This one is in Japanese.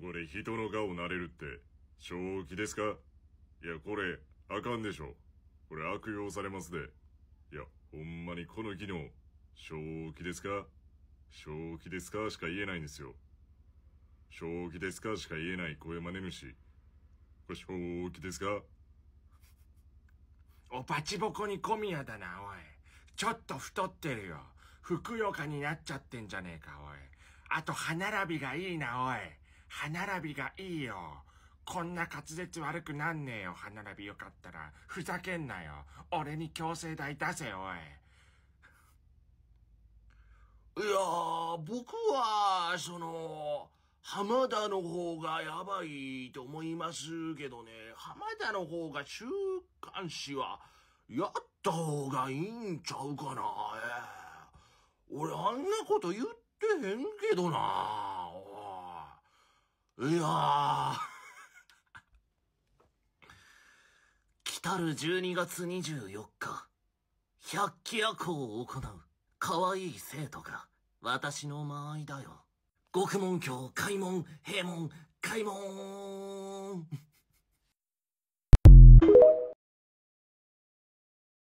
ここで人の顔なれるって、正気ですかいや、これ、あかんでしょ。これ悪用されますで。いや、ほんまにこの技能、正気ですか正気ですかしか言えないんですよ。正気ですかしか言えない声真似主。これ正気ですかおパチボコに小宮だな、おい。ちょっと太ってるよ。ふくよかになっちゃってんじゃねえか、おい。あと歯並びがいいな、おい。歯並びがいいよ。こんな滑舌悪くなんねえよ、歯並びよかったら。ふざけんなよ。俺に強制代出せ、おい。いやー、僕は、その、浜田の方がやばいと思いますけどね、浜田の方が週刊誌は、やった方がいいんちゃうかな。俺あんなこと言ってへんけどな。いやー。来たる12月24日、百鬼夜行を行う、可愛い生徒が、私の間合いだよ。獄門教、開門、閉門、開門